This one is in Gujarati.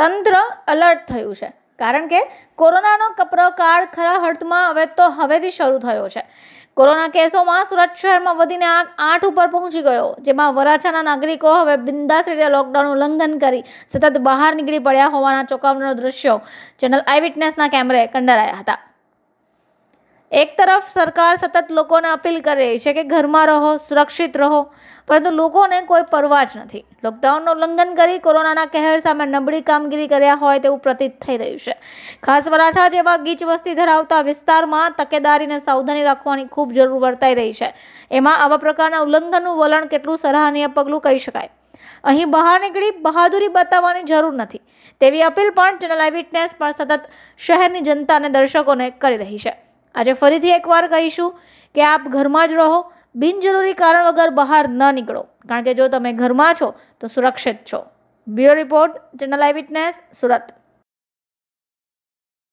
તંત્ર અલર્ટ થયું છે કારણ કે કોરોનાનો કપરોકાળ ખરા અર્થમાં હવે તો હવેથી શરૂ થયો છે કોરોના કેસોમાં સુરત શહેરમાં વધીને આગ આઠ ઉપર પહોંચી ગયો જેમાં વરાછાના નાગરિકો હવે બિંદાસ રીતે લોકડાઉન ઉલ્લંઘન કરી સતત બહાર નીકળી પડ્યા હોવાના ચોંકાવનારા દૃશ્યો ચેનલ આઈ વિટનેસના કેમેરે કંડારાયા હતા એક તરફ સરકાર સતત લોકોને અપીલ કરી રહી છે કે ઘરમાં રહો સુરક્ષિત રહો પરંતુ લોકોને કોઈ પરવા જ નથી લોકડાઉનનું ઉલ્લંઘન કરી કોરોનાના કહેર સામે નબળી કામગીરી કર્યા હોય તેવું પ્રતીત થઈ રહ્યું છે ખાસ વરાછા જેવા ગીચ વસ્તી ધરાવતા વિસ્તારમાં તકેદારીને સાવધાની રાખવાની ખૂબ જરૂર વર્તાઈ રહી છે એમાં આવા પ્રકારના ઉલ્લંઘનનું વલણ કેટલું સરાહનીય પગલું કહી શકાય અહીં બહાર નીકળી બહાદુરી બતાવવાની જરૂર નથી તેવી અપીલ પણ ચેનલ આઈ વિટનેસ પણ સતત શહેરની જનતા અને દર્શકોને કરી રહી છે આજે ફરીથી એકવાર કહીશું કે આપ ઘરમાં જ રહો બિનજરૂરી કારણ વગર બહાર ન નીકળો કારણ કે જો તમે ઘરમાં છો તો સુરક્ષિત છો bureau report channel eye witness Surat